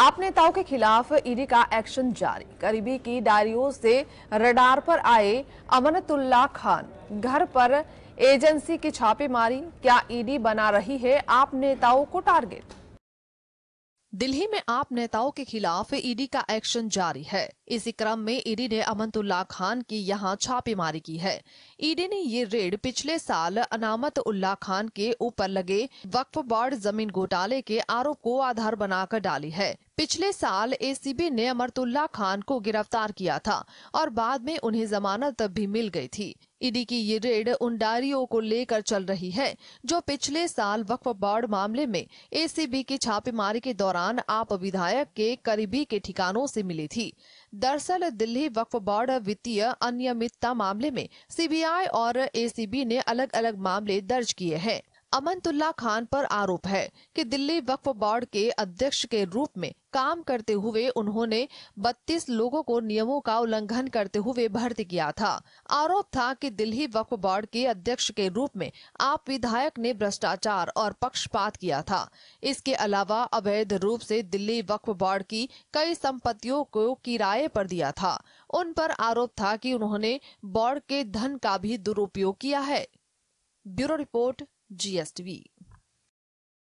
आप नेताओं के खिलाफ ईडी का एक्शन जारी करीबी की डायरियों से रडार पर आए अमनतुल्ला खान घर पर एजेंसी की छापेमारी क्या ईडी बना रही है आप नेताओं को टारगेट दिल्ली में आप नेताओं के खिलाफ ईडी का एक्शन जारी है इसी क्रम में ईडी ने अमंतुल्ला खान की यहां छापेमारी की है ईडी ने ये रेड पिछले साल अनामत उल्ला खान के ऊपर लगे वक्फ बोर्ड जमीन घोटाले के आरोप को आधार बनाकर डाली है पिछले साल एसीबी ने अमरतुल्ला खान को गिरफ्तार किया था और बाद में उन्हें जमानत भी मिल गई थी ईडी की ये रेड उन डायरियों को लेकर चल रही है जो पिछले साल वक्फ बोर्ड मामले में एसीबी की छापेमारी के दौरान आप विधायक के करीबी के ठिकानों से मिली थी दरअसल दिल्ली वक्फ बोर्ड वित्तीय अनियमितता मामले में सीबीआई और एसीबी ने अलग अलग मामले दर्ज किए हैं अमनतुल्ला खान पर आरोप है कि दिल्ली वक्फ बोर्ड के अध्यक्ष के रूप में काम करते हुए उन्होंने 32 लोगों को नियमों का उल्लंघन करते हुए भर्ती किया था आरोप था कि दिल्ली वक्फ बोर्ड के अध्यक्ष के रूप में आप विधायक ने भ्रष्टाचार और पक्षपात किया था इसके अलावा अवैध रूप से दिल्ली वक्फ बोर्ड की कई संपत्तियों को किराए पर दिया था उन पर आरोप था कि उन्होंने बोर्ड के धन का भी दुरुपयोग किया है ब्यूरो रिपोर्ट GSTV.